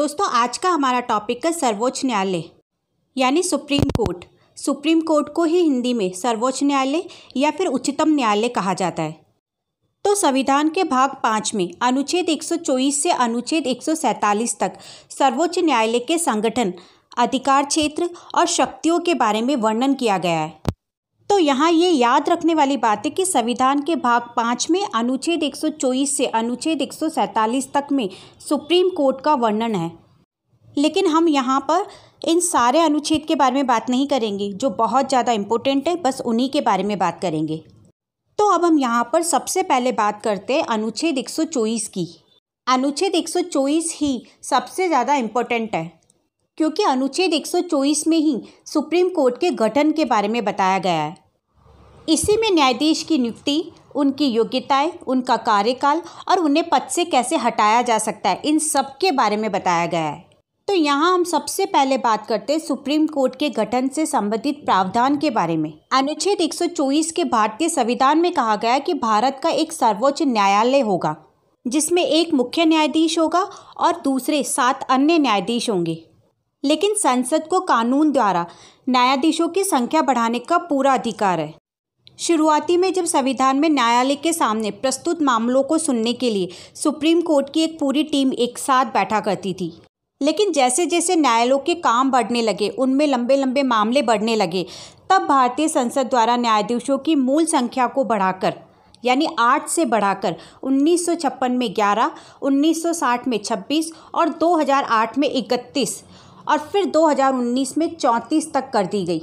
दोस्तों आज का हमारा टॉपिक है सर्वोच्च न्यायालय यानी सुप्रीम कोर्ट सुप्रीम कोर्ट को ही हिंदी में सर्वोच्च न्यायालय या फिर उच्चतम न्यायालय कहा जाता है तो संविधान के भाग पाँच में अनुच्छेद 124 से अनुच्छेद 147 तक सर्वोच्च न्यायालय के संगठन अधिकार क्षेत्र और शक्तियों के बारे में वर्णन किया गया है तो यहाँ ये याद रखने वाली बात है कि संविधान के भाग पाँच में अनुच्छेद 124 से अनुच्छेद 147 तक में सुप्रीम कोर्ट का वर्णन है लेकिन हम यहाँ पर इन सारे अनुच्छेद के बारे में बात नहीं करेंगे जो बहुत ज़्यादा इम्पोर्टेंट है बस उन्हीं के बारे में बात करेंगे तो अब हम यहाँ पर सबसे पहले बात करते हैं अनुच्छेद एक की अनुच्छेद एक ही सबसे ज़्यादा इम्पोर्टेंट है क्योंकि अनुच्छेद 124 में ही सुप्रीम कोर्ट के गठन के बारे में बताया गया है इसी में न्यायाधीश की नियुक्ति उनकी योग्यताएं उनका कार्यकाल और उन्हें पद से कैसे हटाया जा सकता है इन सब के बारे में बताया गया है तो यहाँ हम सबसे पहले बात करते हैं सुप्रीम कोर्ट के गठन से संबंधित प्रावधान के बारे में अनुच्छेद 124 के भारतीय संविधान में कहा गया है कि भारत का एक सर्वोच्च न्यायालय होगा जिसमें एक मुख्य न्यायाधीश होगा और दूसरे सात अन्य न्यायाधीश होंगे लेकिन संसद को कानून द्वारा न्यायाधीशों की संख्या बढ़ाने का पूरा अधिकार है शुरुआती में जब संविधान में न्यायालय के सामने प्रस्तुत मामलों को सुनने के लिए सुप्रीम कोर्ट की एक पूरी टीम एक साथ बैठा करती थी लेकिन जैसे जैसे न्यायालयों के काम बढ़ने लगे उनमें लंबे लंबे मामले बढ़ने लगे तब भारतीय संसद द्वारा न्यायाधीशों की मूल संख्या को बढ़ाकर यानी आठ से बढ़ाकर उन्नीस में ग्यारह उन्नीस में छब्बीस और 2008 में इकतीस और फिर 2019 में चौंतीस तक कर दी गई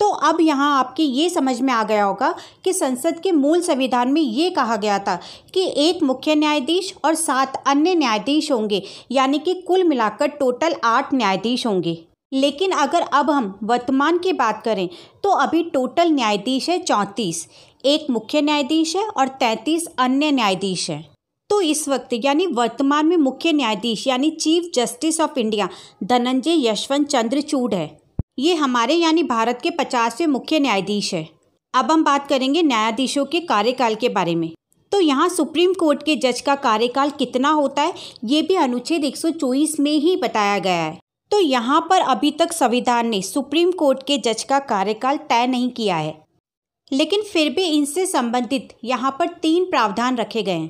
तो अब यहाँ आपके ये समझ में आ गया होगा कि संसद के मूल संविधान में ये कहा गया था कि एक मुख्य न्यायाधीश और सात अन्य न्यायाधीश होंगे यानी कि कुल मिलाकर टोटल आठ न्यायाधीश होंगे लेकिन अगर अब हम वर्तमान की बात करें तो अभी टोटल न्यायाधीश है चौंतीस एक मुख्य न्यायाधीश है और तैंतीस अन्य न्यायाधीश हैं तो इस वक्त यानी वर्तमान में मुख्य न्यायाधीश यानी chief justice of India Dhananjaya Yashwant Chandrachud है ये हमारे यानी भारत के पचासवें मुख्य न्यायाधीश है अब हम बात करेंगे न्यायाधीशों के कार्यकाल के बारे में तो यहाँ सुप्रीम कोर्ट के जज का कार्यकाल कितना होता है ये भी अनुच्छेद एक में ही बताया गया है तो यहाँ पर अभी तक संविधान ने सुप्रीम कोर्ट के जज का कार्यकाल तय नहीं किया है लेकिन फिर भी इनसे संबंधित यहाँ पर तीन प्रावधान रखे गए हैं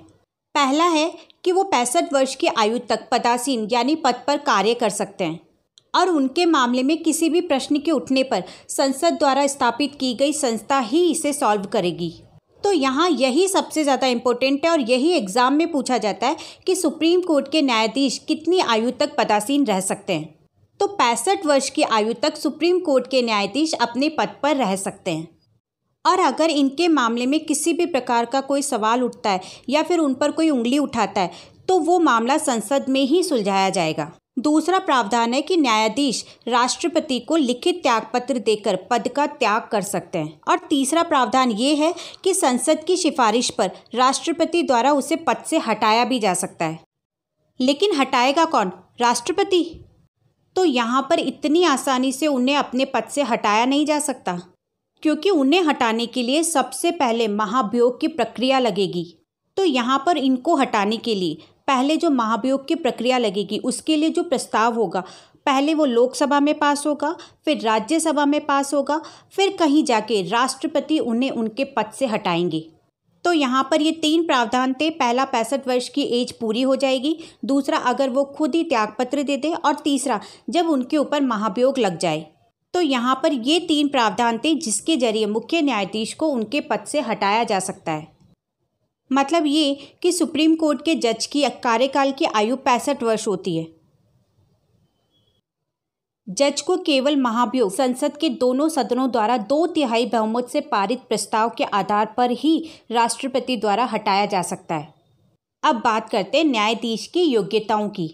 पहला है कि वो पैंसठ वर्ष की आयु तक पदासीन यानी पद पर कार्य कर सकते हैं और उनके मामले में किसी भी प्रश्न के उठने पर संसद द्वारा स्थापित की गई संस्था ही इसे सॉल्व करेगी तो यहाँ यही सबसे ज़्यादा इम्पोर्टेंट है और यही एग्ज़ाम में पूछा जाता है कि सुप्रीम कोर्ट के न्यायाधीश कितनी आयु तक पदासीन रह सकते हैं तो पैंसठ वर्ष की आयु तक सुप्रीम कोर्ट के न्यायाधीश अपने पद पर रह सकते हैं और अगर इनके मामले में किसी भी प्रकार का कोई सवाल उठता है या फिर उन पर कोई उंगली उठाता है तो वो मामला संसद में ही सुलझाया जाएगा दूसरा प्रावधान है कि न्यायाधीश राष्ट्रपति को लिखित त्यागपत्र देकर पद का त्याग कर सकते हैं और तीसरा प्रावधान ये है कि संसद की सिफारिश पर राष्ट्रपति द्वारा उसे पद से हटाया भी जा सकता है लेकिन हटाएगा कौन राष्ट्रपति तो यहाँ पर इतनी आसानी से उन्हें अपने पद से हटाया नहीं जा सकता क्योंकि उन्हें हटाने के लिए सबसे पहले महाभियोग की प्रक्रिया लगेगी तो यहाँ पर इनको हटाने के लिए पहले जो महाभियोग की प्रक्रिया लगेगी उसके लिए जो प्रस्ताव होगा पहले वो लोकसभा में पास होगा फिर राज्यसभा में पास होगा फिर कहीं जाके राष्ट्रपति उन्हें उनके पद से हटाएंगे तो यहाँ पर ये तीन प्रावधान थे पहला पैंसठ वर्ष की एज पूरी हो जाएगी दूसरा अगर वो खुद ही त्यागपत्र दे दे और तीसरा जब उनके ऊपर महाभियोग लग जाए तो यहाँ पर ये तीन प्रावधान थे जिसके जरिए मुख्य न्यायाधीश को उनके पद से हटाया जा सकता है मतलब ये कि सुप्रीम कोर्ट के जज की कार्यकाल की आयु पैंसठ वर्ष होती है जज को केवल महाभियोग संसद के दोनों सदनों द्वारा दो तिहाई बहुमत से पारित प्रस्ताव के आधार पर ही राष्ट्रपति द्वारा हटाया जा सकता है अब बात करते हैं न्यायाधीश की योग्यताओं की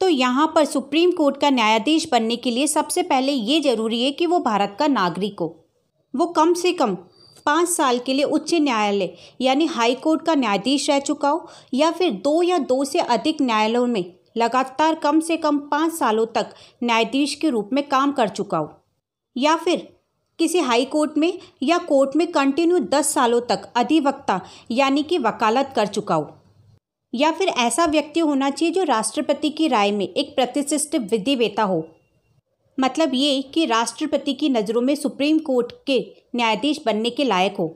तो यहाँ पर सुप्रीम कोर्ट का न्यायाधीश बनने के लिए सबसे पहले ये जरूरी है कि वो भारत का नागरिक हो वो कम से कम पाँच साल के लिए उच्च न्यायालय यानी हाई कोर्ट का न्यायाधीश रह चुका हो या फिर दो या दो से अधिक न्यायालयों में लगातार कम से कम पाँच सालों तक न्यायाधीश के रूप में काम कर चुका हो या फिर किसी हाई कोर्ट में या कोर्ट में कंटिन्यू दस सालों तक अधिवक्ता यानी कि वकालत कर चुका हो या फिर ऐसा व्यक्ति होना चाहिए जो राष्ट्रपति की राय में एक विधि विधिवेता हो मतलब ये कि राष्ट्रपति की नज़रों में सुप्रीम कोर्ट के न्यायाधीश बनने के लायक हो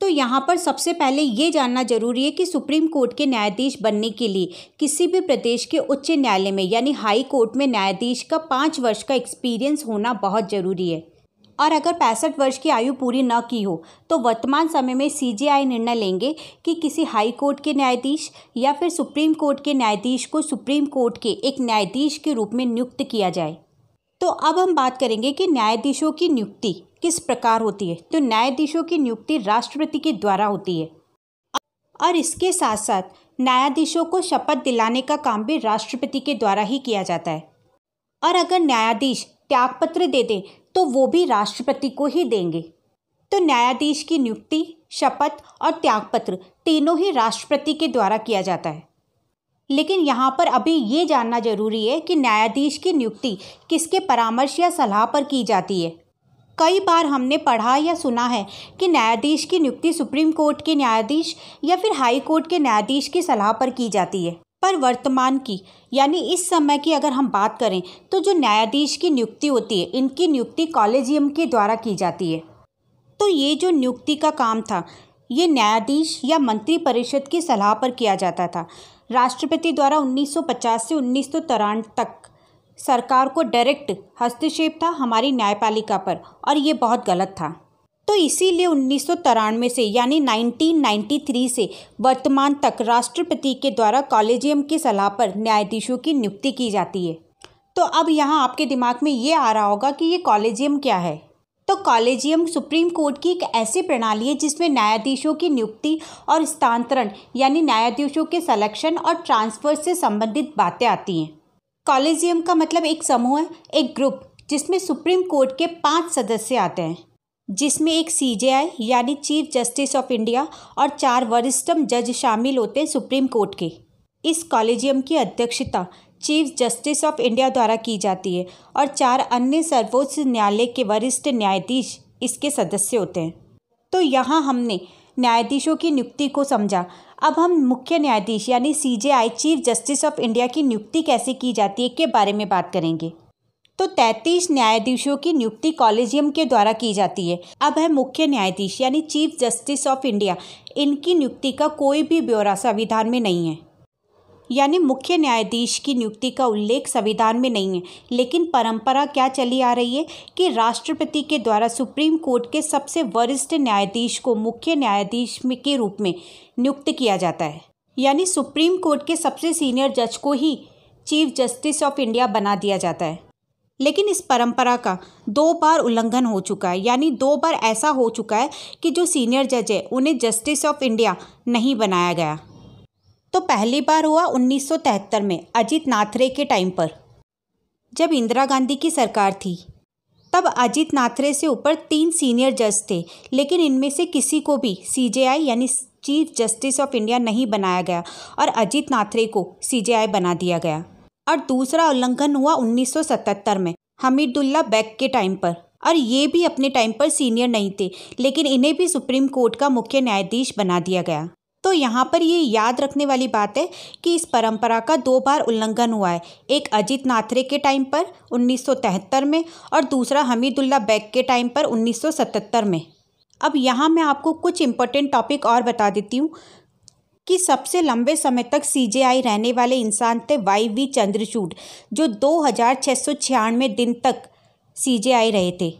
तो यहाँ पर सबसे पहले ये जानना जरूरी है कि सुप्रीम कोर्ट के न्यायाधीश बनने के लिए किसी भी प्रदेश के उच्च न्यायालय में यानी हाई कोर्ट में न्यायाधीश का पाँच वर्ष का एक्सपीरियंस होना बहुत ज़रूरी है और अगर पैंसठ वर्ष की आयु पूरी न की हो तो वर्तमान समय में सी निर्णय लेंगे कि किसी हाई कोर्ट के न्यायाधीश या फिर सुप्रीम कोर्ट के न्यायाधीश को सुप्रीम कोर्ट के एक न्यायाधीश के रूप में नियुक्त किया जाए तो अब हम बात करेंगे कि न्यायाधीशों की नियुक्ति किस प्रकार होती है तो न्यायाधीशों की नियुक्ति राष्ट्रपति के द्वारा होती है और इसके साथ साथ न्यायाधीशों को शपथ दिलाने का काम भी राष्ट्रपति के द्वारा ही किया जाता है और अगर न्यायाधीश त्यागपत्र दे दें तो वो भी राष्ट्रपति को ही देंगे तो न्यायाधीश की नियुक्ति शपथ और त्यागपत्र तीनों ही राष्ट्रपति के द्वारा किया जाता है लेकिन यहाँ पर अभी ये जानना जरूरी है कि न्यायाधीश की नियुक्ति किसके परामर्श या सलाह पर की जाती है कई बार हमने पढ़ा या सुना है कि न्यायाधीश की नियुक्ति सुप्रीम कोर्ट के न्यायाधीश या फिर हाई कोर्ट के न्यायाधीश की सलाह पर की जाती है पर वर्तमान की यानी इस समय की अगर हम बात करें तो जो न्यायाधीश की नियुक्ति होती है इनकी नियुक्ति कॉलेजियम के द्वारा की जाती है तो ये जो नियुक्ति का काम था ये न्यायाधीश या मंत्रिपरिषद की सलाह पर किया जाता था राष्ट्रपति द्वारा 1950 से उन्नीस तक सरकार को डायरेक्ट हस्तक्षेप था हमारी न्यायपालिका पर और ये बहुत गलत था तो इसीलिए उन्नीस से यानी 1993 से वर्तमान तक राष्ट्रपति के द्वारा कॉलेजियम की सलाह पर न्यायाधीशों की नियुक्ति की जाती है तो अब यहाँ आपके दिमाग में ये आ रहा होगा कि ये कॉलेजियम क्या है तो कॉलेजियम सुप्रीम कोर्ट की एक ऐसी प्रणाली है जिसमें न्यायाधीशों की नियुक्ति और स्थानांतरण यानी न्यायाधीशों के सलेक्शन और ट्रांसफ़र से संबंधित बातें आती हैं कॉलेजियम का मतलब एक समूह है एक ग्रुप जिसमें सुप्रीम कोर्ट के पाँच सदस्य आते हैं जिसमें एक सी यानी चीफ जस्टिस ऑफ इंडिया और चार वरिष्ठम जज शामिल होते हैं सुप्रीम कोर्ट के इस कॉलेजियम की अध्यक्षता चीफ जस्टिस ऑफ इंडिया द्वारा की जाती है और चार अन्य सर्वोच्च न्यायालय के वरिष्ठ न्यायाधीश इसके सदस्य होते हैं तो यहाँ हमने न्यायाधीशों की नियुक्ति को समझा अब हम मुख्य न्यायाधीश यानी C J I chief justice of India की नियुक्ति कैसे की जाती है के बारे में बात करेंगे तो तैंतीस न्यायाधीशों की नियुक्ति कॉलेजियम के द्वारा की जाती है अब है मुख्य न्यायाधीश यानी चीफ जस्टिस ऑफ इंडिया इनकी नियुक्ति का कोई भी ब्यौरा संविधान में नहीं है यानी मुख्य न्यायाधीश की नियुक्ति का उल्लेख संविधान में नहीं है लेकिन परंपरा क्या चली आ रही है कि राष्ट्रपति के द्वारा सुप्रीम कोर्ट के सबसे वरिष्ठ न्यायाधीश को मुख्य न्यायाधीश के रूप में नियुक्त किया जाता है यानी सुप्रीम कोर्ट के सबसे सीनियर जज को ही चीफ जस्टिस ऑफ इंडिया बना दिया जाता है लेकिन इस परंपरा का दो बार उल्लंघन हो चुका है यानी दो बार ऐसा हो चुका है कि जो सीनियर जज है उन्हें जस्टिस ऑफ इंडिया नहीं बनाया गया तो पहली बार हुआ उन्नीस में अजीत नाथरे के टाइम पर जब इंदिरा गांधी की सरकार थी तब अजीत नाथरे से ऊपर तीन सीनियर जज थे लेकिन इनमें से किसी को भी सीजेआई यानी चीफ जस्टिस ऑफ इंडिया नहीं बनाया गया और अजीत नाथरे को सीजेआई बना दिया गया और दूसरा उल्लंघन हुआ 1977 में हमीदुल्ला बैग के टाइम पर और ये भी अपने टाइम पर सीनियर नहीं थे लेकिन इन्हें भी सुप्रीम कोर्ट का मुख्य न्यायाधीश बना दिया गया तो यहाँ पर ये याद रखने वाली बात है कि इस परंपरा का दो बार उल्लंघन हुआ है एक अजीत नाथरे के टाइम पर 1973 में और दूसरा हमीदुल्ला बैग के टाइम पर 1977 में अब यहाँ मैं आपको कुछ इम्पोर्टेंट टॉपिक और बता देती हूँ कि सबसे लंबे समय तक सीजेआई रहने वाले इंसान थे वाई वी चंद्रचूड जो दो हज़ार छः सौ छियानवे दिन तक सी रहे थे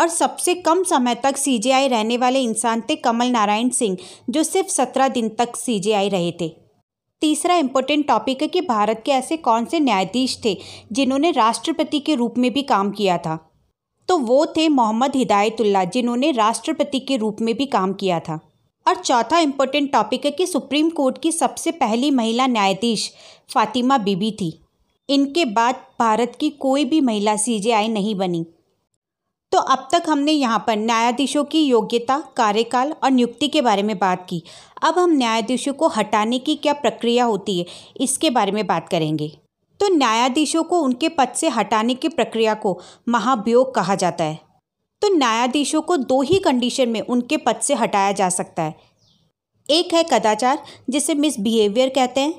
और सबसे कम समय तक सीजीआई रहने वाले इंसान थे कमल नारायण सिंह जो सिर्फ सत्रह दिन तक सीजीआई रहे थे तीसरा इम्पोर्टेंट टॉपिक है कि भारत के ऐसे कौन से न्यायाधीश थे जिन्होंने राष्ट्रपति के रूप में भी काम किया था तो वो थे मोहम्मद हिदायतुल्ला जिन्होंने राष्ट्रपति के रूप में भी काम किया था और चौथा इम्पोर्टेंट टॉपिक है कि सुप्रीम कोर्ट की सबसे पहली महिला न्यायाधीश फातिमा बीबी थी इनके बाद भारत की कोई भी महिला सीजेआई नहीं बनी तो अब तक हमने यहाँ पर न्यायाधीशों की योग्यता कार्यकाल और नियुक्ति के बारे में बात की अब हम न्यायाधीशों को हटाने की क्या प्रक्रिया होती है इसके बारे में बात करेंगे तो न्यायाधीशों को उनके पद से हटाने की प्रक्रिया को महाभियोग कहा जाता है तो न्यायाधीशों को दो ही कंडीशन में उनके पद से हटाया जा सकता है एक है कदाचार जिसे मिसबिहेवियर कहते हैं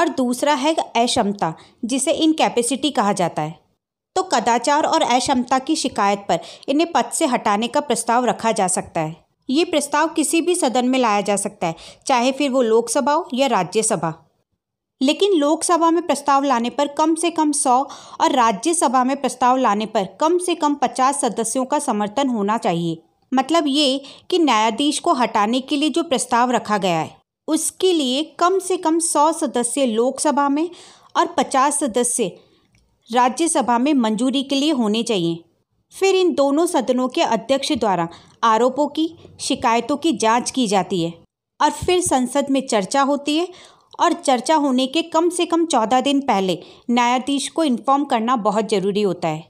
और दूसरा है अक्षमता जिसे इनकैपेसिटी कहा जाता है तो कदाचार और अक्षमता की शिकायत पर इन्हें पद से हटाने का प्रस्ताव रखा जा सकता है ये प्रस्ताव किसी भी सदन में लाया जा सकता है चाहे फिर वो लोकसभा हो या राज्यसभा लेकिन लोकसभा में प्रस्ताव लाने पर कम से कम सौ और राज्यसभा में प्रस्ताव लाने पर कम से कम पचास सदस्यों का समर्थन होना चाहिए मतलब ये कि न्यायाधीश को हटाने के लिए जो प्रस्ताव रखा गया है उसके लिए कम से कम सौ सदस्य लोकसभा में और पचास सदस्य राज्यसभा में मंजूरी के लिए होने चाहिए फिर इन दोनों सदनों के अध्यक्ष द्वारा आरोपों की शिकायतों की जांच की जाती है और फिर संसद में चर्चा होती है और चर्चा होने के कम से कम चौदह दिन पहले न्यायाधीश को इन्फॉर्म करना बहुत ज़रूरी होता है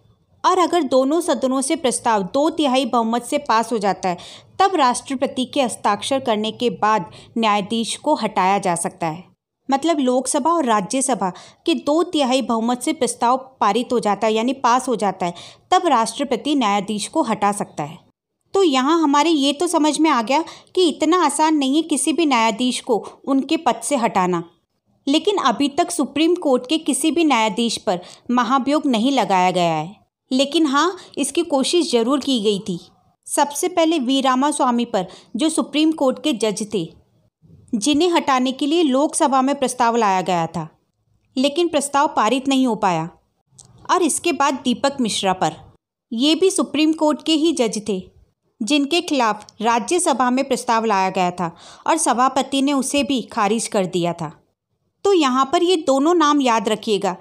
और अगर दोनों सदनों से प्रस्ताव दो तिहाई बहुमत से पास हो जाता है तब राष्ट्रपति के हस्ताक्षर करने के बाद न्यायाधीश को हटाया जा सकता है मतलब लोकसभा और राज्यसभा के दो तिहाई बहुमत से प्रस्ताव पारित हो जाता है यानी पास हो जाता है तब राष्ट्रपति न्यायाधीश को हटा सकता है तो यहाँ हमारे ये तो समझ में आ गया कि इतना आसान नहीं है किसी भी न्यायाधीश को उनके पद से हटाना लेकिन अभी तक सुप्रीम कोर्ट के किसी भी न्यायाधीश पर महाभियोग नहीं लगाया गया है लेकिन हाँ इसकी कोशिश जरूर की गई थी सबसे पहले वी रामा स्वामी पर जो सुप्रीम कोर्ट के जज थे जिन्हें हटाने के लिए लोकसभा में प्रस्ताव लाया गया था लेकिन प्रस्ताव पारित नहीं हो पाया और इसके बाद दीपक मिश्रा पर ये भी सुप्रीम कोर्ट के ही जज थे जिनके खिलाफ राज्यसभा में प्रस्ताव लाया गया था और सभापति ने उसे भी खारिज कर दिया था तो यहाँ पर ये दोनों नाम याद रखिएगा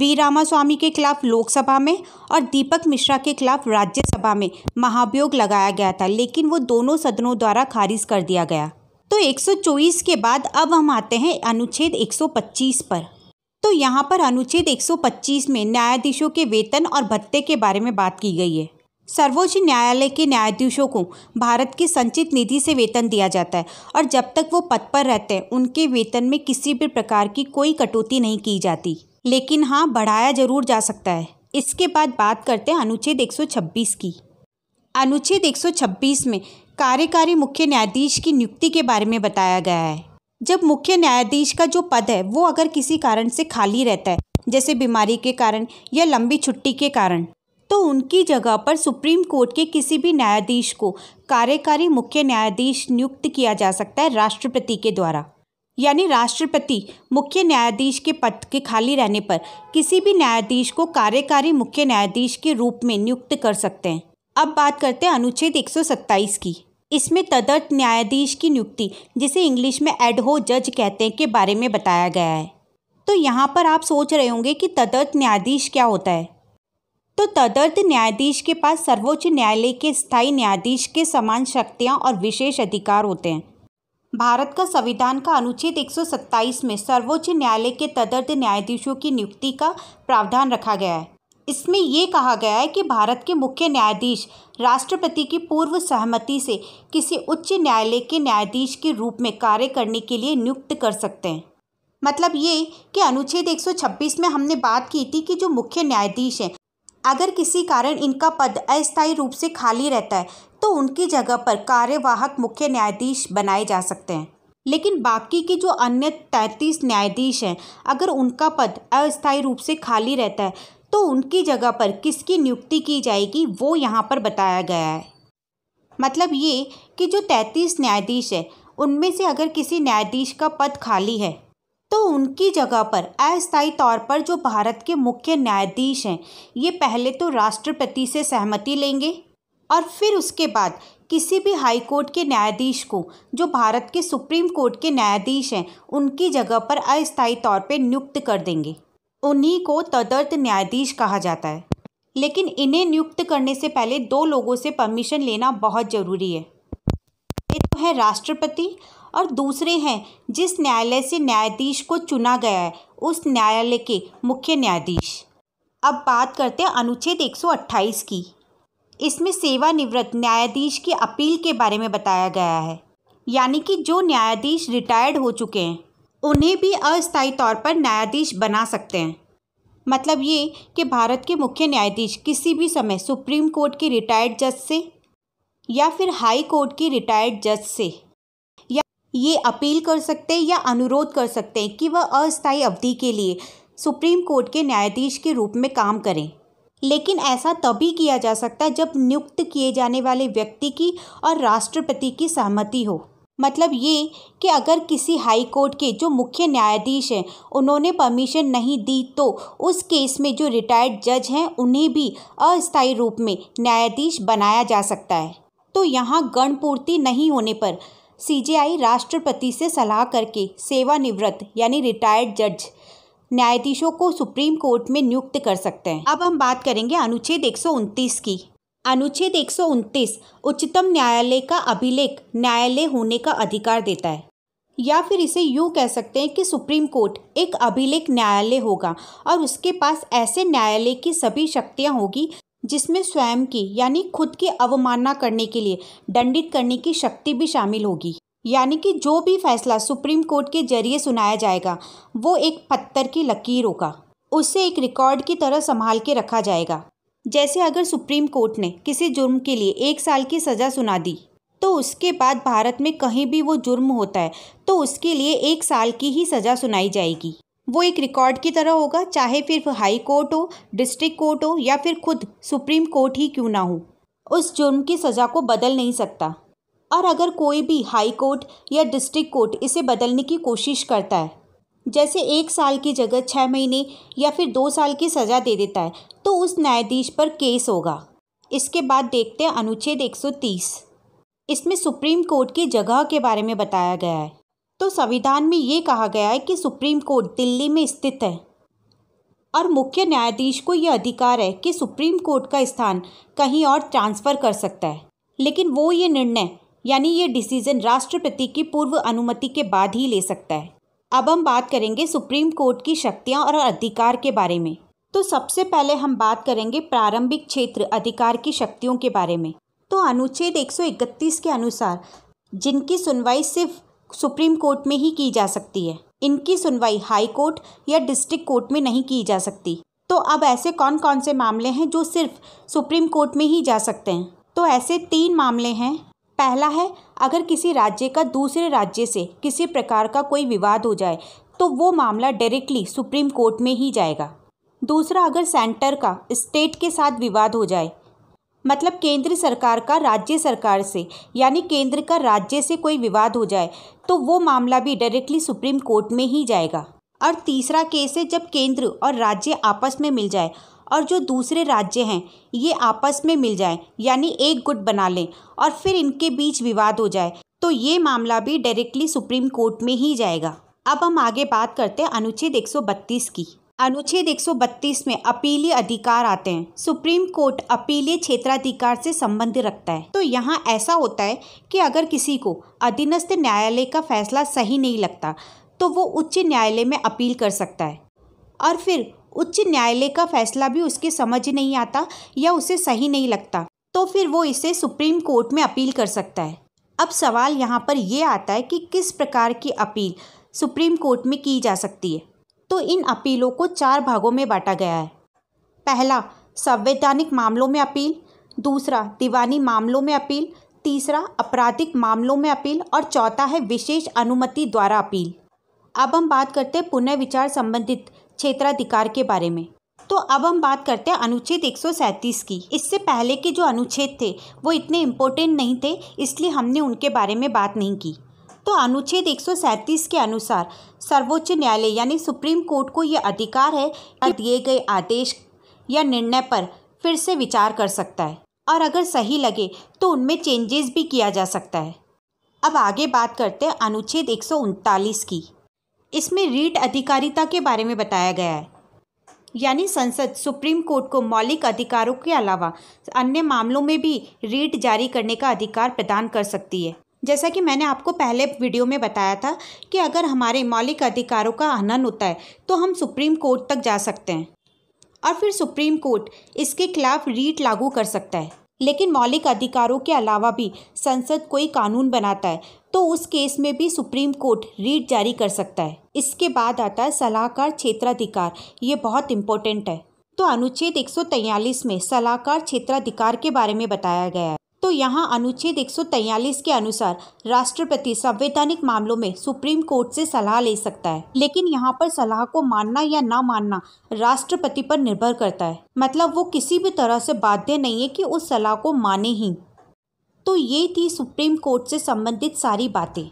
वी रामास्वामी के खिलाफ लोकसभा में और दीपक मिश्रा के खिलाफ राज्यसभा में महाभियोग लगाया गया था लेकिन वो दोनों सदनों द्वारा खारिज कर दिया गया तो 124 के बाद अब हम आते हैं अनुच्छेद 125 पर तो यहाँ पर अनुच्छेद 125 में न्यायाधीशों के वेतन और भत्ते के बारे में बात की गई है सर्वोच्च न्यायालय के न्यायाधीशों को भारत की संचित निधि से वेतन दिया जाता है और जब तक वो पद पर रहते हैं उनके वेतन में किसी भी प्रकार की कोई कटौती नहीं की जाती लेकिन हाँ बढ़ाया जरूर जा सकता है इसके बाद बात करते हैं अनुच्छेद 126 की अनुच्छेद 126 में कार्यकारी मुख्य न्यायाधीश की नियुक्ति के बारे में बताया गया है जब मुख्य न्यायाधीश का जो पद है वो अगर किसी कारण से खाली रहता है जैसे बीमारी के कारण या लंबी छुट्टी के कारण तो उनकी जगह पर सुप्रीम कोर्ट के किसी भी न्यायाधीश को कार्यकारी मुख्य न्यायाधीश नियुक्त किया जा सकता है राष्ट्रपति के द्वारा यानी राष्ट्रपति मुख्य न्यायाधीश के पद के खाली रहने पर किसी भी न्यायाधीश को कार्यकारी मुख्य न्यायाधीश के रूप में नियुक्त कर सकते हैं अब बात करते हैं अनुच्छेद एक की इसमें तदर्थ न्यायाधीश की नियुक्ति जिसे इंग्लिश में एडहो जज कहते हैं के बारे में बताया गया है तो यहाँ पर आप सोच रहे होंगे कि तदर्थ न्यायाधीश क्या होता है तो तदर्थ न्यायाधीश के पास सर्वोच्च न्यायालय के स्थायी न्यायाधीश के समान शक्तियाँ और विशेष अधिकार होते हैं भारत का संविधान का अनुच्छेद 127 में सर्वोच्च न्यायालय के तदर्थ न्यायाधीशों की नियुक्ति का प्रावधान रखा गया है इसमें ये कहा गया है कि भारत के मुख्य न्यायाधीश राष्ट्रपति की पूर्व सहमति से किसी उच्च न्यायालय के न्यायाधीश के रूप में कार्य करने के लिए नियुक्त कर सकते हैं मतलब ये कि अनुच्छेद 126 में हमने बात की थी कि जो मुख्य न्यायाधीश हैं अगर किसी कारण इनका पद अस्थायी रूप से खाली रहता है तो उनकी जगह पर कार्यवाहक मुख्य न्यायाधीश बनाए जा सकते हैं लेकिन बाकी के जो अन्य तैंतीस न्यायाधीश हैं अगर उनका पद अस्थायी रूप से खाली रहता है तो उनकी जगह पर किसकी नियुक्ति की जाएगी वो यहाँ पर बताया गया है मतलब ये कि जो तैंतीस न्यायाधीश है उनमें से अगर किसी न्यायाधीश का पद खाली है तो उनकी जगह पर अस्थायी तौर पर जो भारत के मुख्य न्यायाधीश हैं ये पहले तो राष्ट्रपति से सहमति लेंगे और फिर उसके बाद किसी भी हाई कोर्ट के न्यायाधीश को जो भारत के सुप्रीम कोर्ट के न्यायाधीश हैं उनकी जगह पर अस्थायी तौर पर नियुक्त कर देंगे उन्हीं को तदर्थ न्यायाधीश कहा जाता है लेकिन इन्हें नियुक्त करने से पहले दो लोगों से परमिशन लेना बहुत ज़रूरी है एक तो है राष्ट्रपति और दूसरे हैं जिस न्यायालय से न्यायाधीश को चुना गया है उस न्यायालय के मुख्य न्यायाधीश अब बात करते हैं अनुच्छेद 128 की इसमें सेवानिवृत्त न्यायाधीश की अपील के बारे में बताया गया है यानी कि जो न्यायाधीश रिटायर्ड हो चुके हैं उन्हें भी अस्थायी तौर पर न्यायाधीश बना सकते हैं मतलब ये कि भारत के मुख्य न्यायाधीश किसी भी समय सुप्रीम कोर्ट के रिटायर्ड जज से या फिर हाई कोर्ट के रिटायर्ड जज से या ये अपील कर सकते हैं या अनुरोध कर सकते हैं कि वह अस्थायी अवधि के लिए सुप्रीम कोर्ट के न्यायाधीश के रूप में काम करें लेकिन ऐसा तभी किया जा सकता है जब नियुक्त किए जाने वाले व्यक्ति की और राष्ट्रपति की सहमति हो मतलब ये कि अगर किसी हाई कोर्ट के जो मुख्य न्यायाधीश हैं उन्होंने परमिशन नहीं दी तो उस केस में जो रिटायर्ड जज हैं उन्हें भी अस्थायी रूप में न्यायाधीश बनाया जा सकता है तो यहाँ गणपूर्ति नहीं होने पर सीजेआई राष्ट्रपति से सलाह करके सेवानिवृत्त यानी रिटायर्ड जज न्यायाधीशों को सुप्रीम कोर्ट में नियुक्त कर सकते हैं अब हम बात करेंगे अनुच्छेद एक की अनुच्छेद एक उच्चतम न्यायालय का अभिलेख न्यायालय होने का अधिकार देता है या फिर इसे यूँ कह सकते हैं कि सुप्रीम कोर्ट एक अभिलेख न्यायालय होगा और उसके पास ऐसे न्यायालय की सभी शक्तियाँ होगी जिसमें स्वयं की यानी खुद की अवमानना करने के लिए दंडित करने की शक्ति भी शामिल होगी यानी कि जो भी फैसला सुप्रीम कोर्ट के जरिए सुनाया जाएगा वो एक पत्थर की लकीर होगा उसे एक रिकॉर्ड की तरह संभाल के रखा जाएगा जैसे अगर सुप्रीम कोर्ट ने किसी जुर्म के लिए एक साल की सज़ा सुना दी तो उसके बाद भारत में कहीं भी वो जुर्म होता है तो उसके लिए एक साल की ही सज़ा सुनाई जाएगी वो एक रिकॉर्ड की तरह होगा चाहे फिर हाई कोर्ट हो डिस्ट्रिक्ट कोर्ट हो या फिर खुद सुप्रीम कोर्ट ही क्यों ना हो उस जुर्म की सज़ा को बदल नहीं सकता और अगर कोई भी हाई कोर्ट या डिस्ट्रिक्ट कोर्ट इसे बदलने की कोशिश करता है जैसे एक साल की जगह छः महीने या फिर दो साल की सज़ा दे देता है तो उस न्यायाधीश पर केस होगा इसके बाद देखते हैं अनुच्छेद 130 इसमें सुप्रीम कोर्ट की जगह के बारे में बताया गया है तो संविधान में ये कहा गया है कि सुप्रीम कोर्ट दिल्ली में स्थित है और मुख्य न्यायाधीश को यह अधिकार है कि सुप्रीम कोर्ट का स्थान कहीं और ट्रांसफ़र कर सकता है लेकिन वो ये निर्णय यानी ये डिसीज़न राष्ट्रपति की पूर्व अनुमति के बाद ही ले सकता है अब हम बात करेंगे सुप्रीम कोर्ट की शक्तियाँ और अधिकार के बारे में तो सबसे पहले हम बात करेंगे प्रारंभिक क्षेत्र अधिकार की शक्तियों के बारे में तो अनुच्छेद 131 के अनुसार जिनकी सुनवाई सिर्फ सुप्रीम कोर्ट में ही की जा सकती है इनकी सुनवाई हाई कोर्ट या डिस्ट्रिक्ट कोर्ट में नहीं की जा सकती तो अब ऐसे कौन कौन से मामले हैं जो सिर्फ सुप्रीम कोर्ट में ही जा सकते हैं तो ऐसे तीन मामले हैं पहला है अगर किसी राज्य का दूसरे राज्य से किसी प्रकार का कोई विवाद हो जाए तो वो मामला डायरेक्टली सुप्रीम कोर्ट में ही जाएगा दूसरा अगर सेंटर का स्टेट के साथ विवाद हो जाए मतलब केंद्र सरकार का राज्य सरकार से यानी केंद्र का राज्य से कोई विवाद हो जाए तो वो मामला भी डायरेक्टली सुप्रीम कोर्ट में ही जाएगा और तीसरा केस है जब केंद्र और राज्य आपस में मिल जाए और जो दूसरे राज्य हैं ये आपस में मिल जाए यानी एक गुट बना लें और फिर इनके बीच विवाद हो जाए तो ये मामला भी डायरेक्टली सुप्रीम कोर्ट में ही जाएगा अब हम आगे बात करते हैं अनुच्छेद 132 की अनुच्छेद 132 में अपीलीय अधिकार आते हैं सुप्रीम कोर्ट अपीलीय क्षेत्राधिकार से संबंध रखता है तो यहाँ ऐसा होता है कि अगर किसी को अधीनस्थ न्यायालय का फैसला सही नहीं लगता तो वो उच्च न्यायालय में अपील कर सकता है और फिर उच्च न्यायालय का फैसला भी उसके समझ नहीं आता या उसे सही नहीं लगता तो फिर वो इसे सुप्रीम कोर्ट में अपील कर सकता है अब सवाल यहाँ पर यह आता है कि किस प्रकार की अपील सुप्रीम कोर्ट में की जा सकती है तो इन अपीलों को चार भागों में बांटा गया है पहला संवैधानिक मामलों में अपील दूसरा दीवानी मामलों में अपील तीसरा आपराधिक मामलों में अपील और चौथा है विशेष अनुमति द्वारा अपील अब हम बात करते हैं पुनर्विचार संबंधित क्षेत्राधिकार के बारे में तो अब हम बात करते हैं अनुच्छेद 137 की इससे पहले के जो अनुच्छेद थे वो इतने इम्पोर्टेंट नहीं थे इसलिए हमने उनके बारे में बात नहीं की तो अनुच्छेद 137 के अनुसार सर्वोच्च न्यायालय यानी सुप्रीम कोर्ट को यह अधिकार है कि दिए गए आदेश या निर्णय पर फिर से विचार कर सकता है और अगर सही लगे तो उनमें चेंजेस भी किया जा सकता है अब आगे बात करते हैं अनुच्छेद एक की इसमें रीट अधिकारिता के बारे में बताया गया है यानी संसद सुप्रीम कोर्ट को मौलिक अधिकारों के अलावा अन्य मामलों में भी रीट जारी करने का अधिकार प्रदान कर सकती है जैसा कि मैंने आपको पहले वीडियो में बताया था कि अगर हमारे मौलिक अधिकारों का हनन होता है तो हम सुप्रीम कोर्ट तक जा सकते हैं और फिर सुप्रीम कोर्ट इसके खिलाफ रीट लागू कर सकता है लेकिन मौलिक अधिकारों के अलावा भी संसद कोई कानून बनाता है तो उस केस में भी सुप्रीम कोर्ट रीट जारी कर सकता है इसके बाद आता है सलाहकार क्षेत्राधिकार ये बहुत इम्पोर्टेंट है तो अनुच्छेद 143 में सलाहकार क्षेत्राधिकार के बारे में बताया गया है तो यहाँ अनुच्छेद 143 के अनुसार राष्ट्रपति संवैधानिक मामलों में सुप्रीम कोर्ट से सलाह ले सकता है लेकिन यहाँ पर सलाह को मानना या ना मानना राष्ट्रपति पर निर्भर करता है मतलब वो किसी भी तरह से बाध्य नहीं है कि उस सलाह को माने ही तो ये थी सुप्रीम कोर्ट से संबंधित सारी बातें